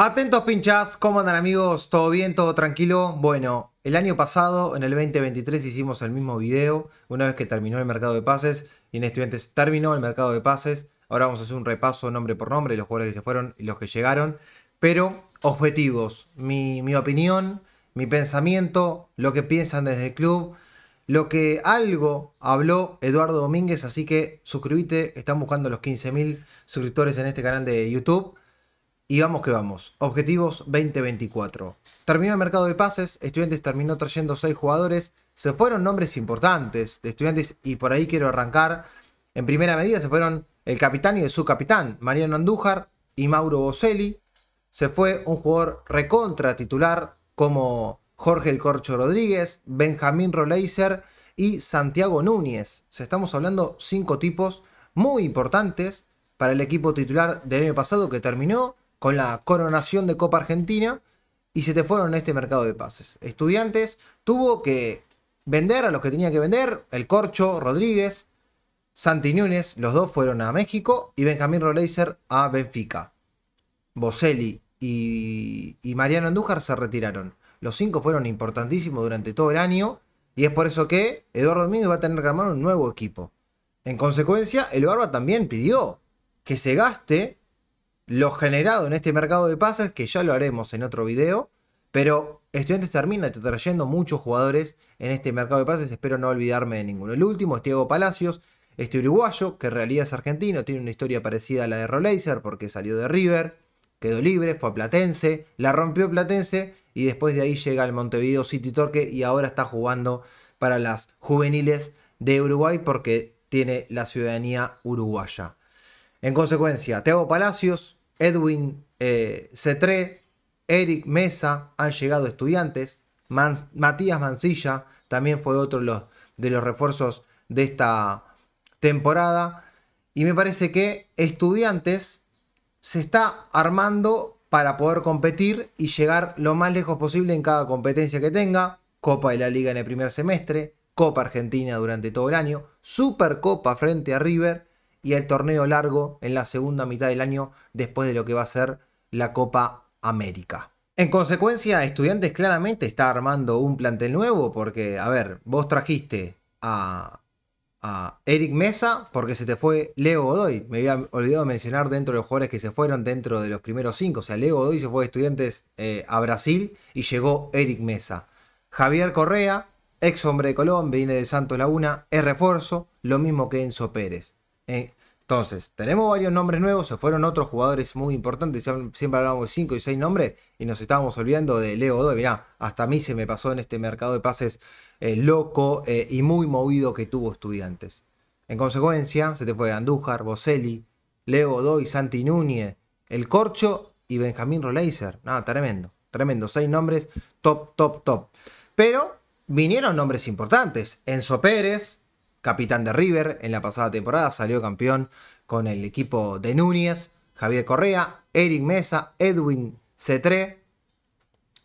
Atentos pinchas, ¿cómo andan amigos? ¿Todo bien? ¿Todo tranquilo? Bueno, el año pasado, en el 2023, hicimos el mismo video, una vez que terminó el mercado de pases, y en estudiantes terminó el mercado de pases. Ahora vamos a hacer un repaso nombre por nombre, los jugadores que se fueron y los que llegaron, pero objetivos, mi, mi opinión, mi pensamiento, lo que piensan desde el club, lo que algo habló Eduardo Domínguez, así que suscríbete, están buscando los 15.000 suscriptores en este canal de YouTube. Y vamos que vamos. Objetivos 2024. Terminó el mercado de pases, Estudiantes terminó trayendo seis jugadores. Se fueron nombres importantes de Estudiantes y por ahí quiero arrancar. En primera medida se fueron el capitán y el subcapitán, Mariano Andújar y Mauro Boselli. Se fue un jugador recontra titular como Jorge El Corcho Rodríguez, Benjamín Roleiser y Santiago Núñez. estamos hablando cinco tipos muy importantes para el equipo titular del año pasado que terminó con la coronación de Copa Argentina y se te fueron a este mercado de pases. Estudiantes tuvo que vender a los que tenía que vender, el Corcho, Rodríguez, Santi Núñez, los dos fueron a México y Benjamín Roleiser a Benfica. Boselli y, y Mariano Andújar se retiraron. Los cinco fueron importantísimos durante todo el año y es por eso que Eduardo Domínguez va a tener que armar un nuevo equipo. En consecuencia, el Barba también pidió que se gaste lo generado en este mercado de pases, que ya lo haremos en otro video, pero Estudiantes termina trayendo muchos jugadores en este mercado de pases, espero no olvidarme de ninguno. El último es Diego Palacios, este uruguayo, que en realidad es argentino, tiene una historia parecida a la de Roleiser porque salió de River, quedó libre, fue a Platense, la rompió Platense y después de ahí llega al Montevideo City Torque y ahora está jugando para las juveniles de Uruguay porque tiene la ciudadanía uruguaya. En consecuencia, Tiago Palacios, Edwin eh, Cetré, Eric Mesa, han llegado estudiantes. Matías Mancilla también fue otro los, de los refuerzos de esta temporada. Y me parece que estudiantes se está armando para poder competir y llegar lo más lejos posible en cada competencia que tenga. Copa de la Liga en el primer semestre, Copa Argentina durante todo el año, Supercopa frente a River y el torneo largo en la segunda mitad del año después de lo que va a ser la Copa América. En consecuencia, Estudiantes claramente está armando un plantel nuevo porque, a ver, vos trajiste a, Eric Mesa porque se te fue Leo Godoy. Me había olvidado mencionar dentro de los jugadores que se fueron dentro de los primeros cinco. O sea, Leo Godoy se fue de Estudiantes eh, a Brasil y llegó Eric Mesa. Javier Correa, ex hombre de Colón, viene de Santos Laguna, es refuerzo, lo mismo que Enzo Pérez. Entonces, tenemos varios nombres nuevos, se fueron otros jugadores muy importantes, siempre hablábamos de cinco y seis nombres y nos estábamos olvidando de Leo Doy. Mirá, hasta a mí se me pasó en este mercado de pases eh, loco eh, y muy movido que tuvo estudiantes. En consecuencia, se te fue Andújar, Boselli, Leo Doy, Santi Núñez, El Corcho y Benjamín Roleiser. Nada, tremendo, tremendo. Seis nombres, top, top, top. Pero vinieron nombres importantes. Enzo Pérez, capitán de River en la pasada temporada, salió campeón con el equipo de Núñez, Javier Correa, Eric Mesa, Edwin Cetré,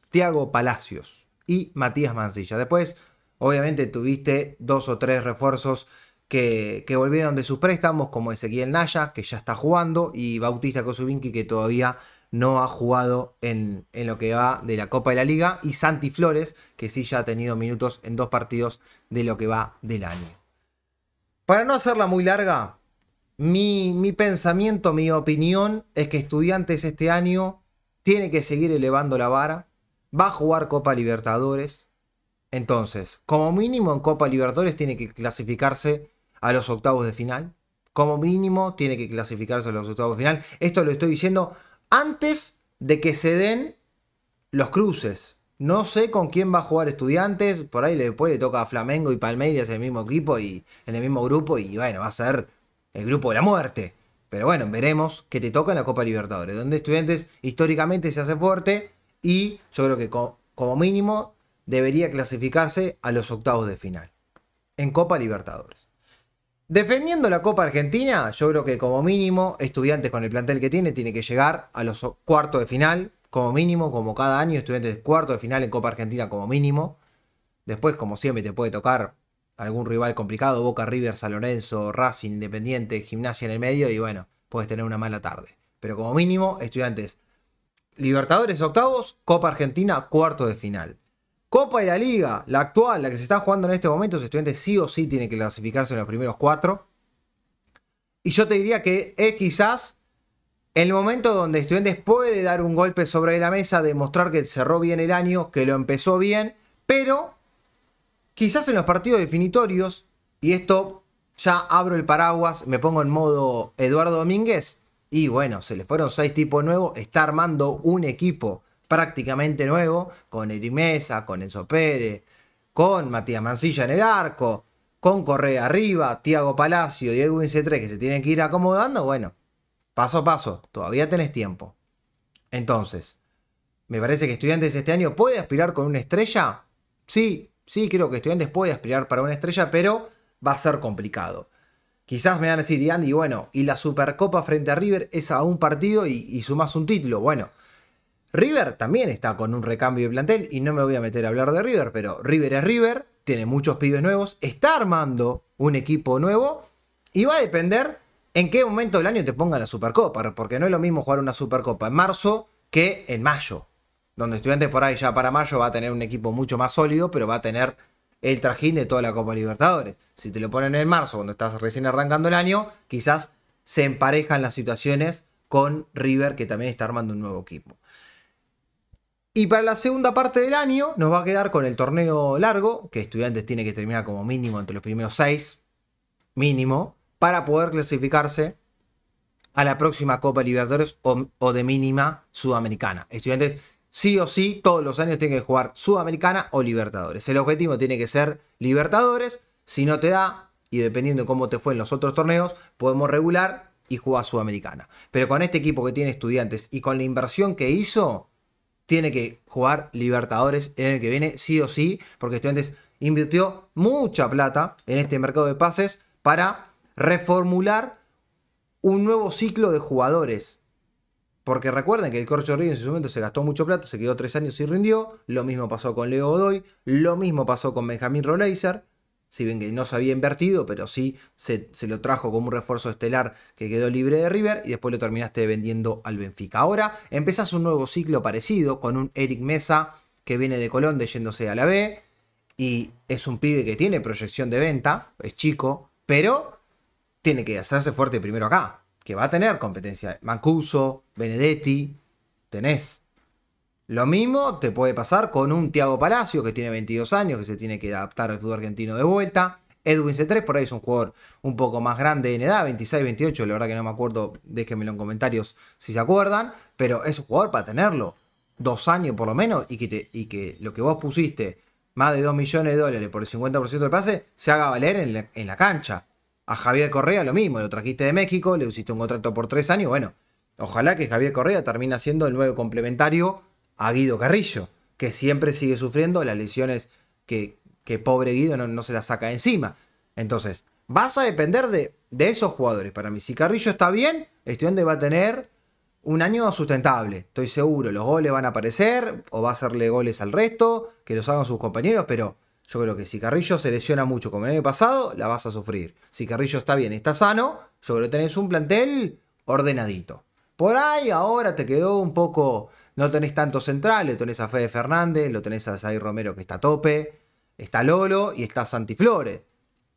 Tiago Palacios y Matías Mancilla. Después, obviamente, tuviste dos o tres refuerzos que, que, volvieron de sus préstamos, como Ezequiel Naya, que ya está jugando, y Bautista Kosubinki, que todavía no ha jugado en, en, lo que va de la Copa de la Liga, y Santi Flores, que sí ya ha tenido minutos en dos partidos de lo que va del año. Para no hacerla muy larga, mi, pensamiento, mi opinión es que estudiantes este año tiene que seguir elevando la vara, va a jugar Copa Libertadores, entonces, como mínimo en Copa Libertadores tiene que clasificarse a los octavos de final, como mínimo tiene que clasificarse a los octavos de final, esto lo estoy diciendo antes de que se den los cruces, no sé con quién va a jugar Estudiantes. Por ahí después le toca a Flamengo y Palmeiras en el mismo equipo y en el mismo grupo. Y bueno, va a ser el grupo de la muerte. Pero bueno, veremos que te toca en la Copa Libertadores, donde Estudiantes históricamente se hace fuerte y yo creo que como mínimo debería clasificarse a los octavos de final en Copa Libertadores. Defendiendo la Copa Argentina, yo creo que como mínimo Estudiantes con el plantel que tiene tiene que llegar a los cuartos de final como mínimo, como cada año, estudiantes cuarto de final en Copa Argentina como mínimo. Después, como siempre, te puede tocar algún rival complicado, Boca, River, San Lorenzo, Racing, Independiente, Gimnasia en el medio y bueno, puedes tener una mala tarde. Pero como mínimo, estudiantes Libertadores octavos, Copa Argentina cuarto de final. Copa de la Liga, la actual, la que se está jugando en este momento, los estudiantes sí o sí tienen que clasificarse en los primeros cuatro. Y yo te diría que es eh, quizás el momento donde Estudiantes puede dar un golpe sobre la mesa, demostrar que cerró bien el año, que lo empezó bien, pero quizás en los partidos definitorios, y esto ya abro el paraguas, me pongo en modo Eduardo Domínguez, y bueno, se le fueron seis tipos nuevos, está armando un equipo prácticamente nuevo, con Erimesa, con Enzo Pérez, con Matías Mancilla en el arco, con Correa arriba, Tiago Palacio, Diego 3, que se tienen que ir acomodando, bueno Paso a paso, todavía tenés tiempo. Entonces, me parece que Estudiantes este año puede aspirar con una estrella. Sí, sí, creo que Estudiantes puede aspirar para una estrella, pero va a ser complicado. Quizás me van a decir, y Andy, bueno, y la Supercopa frente a River es a un partido y, y un título. Bueno, River también está con un recambio de plantel y no me voy a meter a hablar de River, pero River es River, tiene muchos pibes nuevos, está armando un equipo nuevo y va a depender en qué momento del año te pongan la Supercopa, porque no es lo mismo jugar una Supercopa en marzo que en mayo, donde estudiantes por ahí ya para mayo va a tener un equipo mucho más sólido, pero va a tener el trajín de toda la Copa Libertadores. Si te lo ponen en marzo, cuando estás recién arrancando el año, quizás se emparejan las situaciones con River, que también está armando un nuevo equipo. Y para la segunda parte del año nos va a quedar con el torneo largo, que estudiantes tiene que terminar como mínimo entre los primeros seis, mínimo, para poder clasificarse a la próxima Copa Libertadores o, de mínima sudamericana. Estudiantes sí o sí todos los años tienen que jugar sudamericana o Libertadores. El objetivo tiene que ser Libertadores. Si no te da, y dependiendo de cómo te fue en los otros torneos, podemos regular y jugar sudamericana. Pero con este equipo que tiene estudiantes y con la inversión que hizo, tiene que jugar Libertadores el año que viene, sí o sí, porque estudiantes invirtió mucha plata en este mercado de pases para reformular un nuevo ciclo de jugadores. Porque recuerden que el Corcho Río en su momento se gastó mucho plata, se quedó tres años y rindió. Lo mismo pasó con Leo Godoy, lo mismo pasó con Benjamín Roleiser. Si bien que no se había invertido, pero sí se, se, lo trajo como un refuerzo estelar que quedó libre de River y después lo terminaste vendiendo al Benfica. Ahora empezás un nuevo ciclo parecido con un Eric Mesa que viene de Colón de yéndose a la B y es un pibe que tiene proyección de venta, es chico, pero tiene que hacerse fuerte primero acá, que va a tener competencia. Mancuso, Benedetti, tenés. Lo mismo te puede pasar con un Tiago Palacio, que tiene 22 años, que se tiene que adaptar al fútbol argentino de vuelta. Edwin C3, por ahí es un jugador un poco más grande en edad, 26, 28, la verdad que no me acuerdo, déjenmelo en comentarios si se acuerdan, pero es un jugador para tenerlo, dos años por lo menos, y que, y que lo que vos pusiste, más de 2 millones de dólares por el 50% del pase, se haga valer en en la cancha. A Javier Correa lo mismo, lo trajiste de México, le pusiste un contrato por tres años. Bueno, ojalá que Javier Correa termine siendo el nuevo complementario a Guido Carrillo, que siempre sigue sufriendo las lesiones que, pobre Guido no, se las saca encima. Entonces, vas a depender de, esos jugadores. Para mí, si Carrillo está bien, Estudiante va a tener un año sustentable, estoy seguro. Los goles van a aparecer, o va a hacerle goles al resto, que los hagan sus compañeros, pero yo creo que si Carrillo se lesiona mucho como el año pasado, la vas a sufrir. Si Carrillo está bien, está sano, yo creo que tenés un plantel ordenadito. Por ahí ahora te quedó un poco, no tenés tanto central, lo tenés a Fede Fernández, lo tenés a Zay Romero que está a tope, está Lolo y está Santi Flores.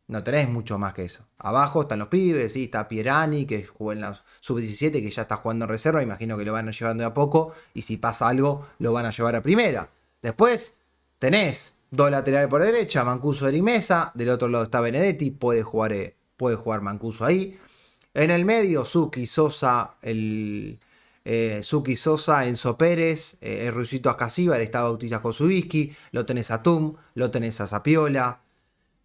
No tenés mucho más que eso. Abajo están los pibes, está Pierani, que jugó en la sub-17, que ya está jugando en reserva. Imagino que lo van a llevar de a poco. Y si pasa algo, lo van a llevar a primera. Después tenés Dos laterales por derecha, Mancuso Erimesa. Del otro lado está Benedetti, puede jugar, eh, puede jugar Mancuso ahí. En el medio, Suki Sosa, el, eh, Suki Sosa, Enzo Pérez, eh, el Rusito Ascasíbar, está Bautista Kosubiski, lo tenés a Tum, lo tenés a Zapiola,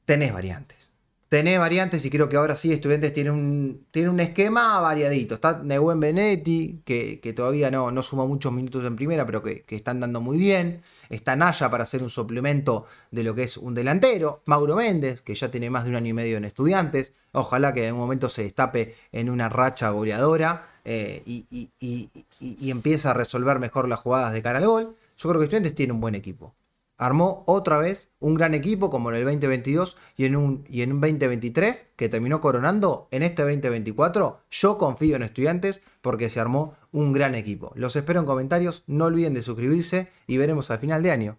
tenés variantes tenés variantes y creo que ahora sí Estudiantes tiene un, tiene un esquema variadito. Está Neuwen Benetti, que, todavía no, no, suma muchos minutos en primera, pero que, que, están dando muy bien. Está Naya para hacer un suplemento de lo que es un delantero. Mauro Méndez, que ya tiene más de un año y medio en Estudiantes. Ojalá que en un momento se destape en una racha goleadora eh, y, y, y, empiece a resolver mejor las jugadas de cara al gol. Yo creo que Estudiantes tiene un buen equipo armó otra vez un gran equipo como en el 2022 y en un, y en un 2023 que terminó coronando en este 2024. Yo confío en estudiantes porque se armó un gran equipo. Los espero en comentarios, no olviden de suscribirse y veremos al final de año,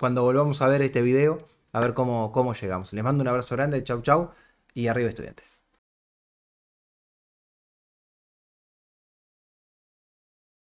cuando volvamos a ver este video, a ver cómo, cómo llegamos. Les mando un abrazo grande, chau chau y arriba estudiantes.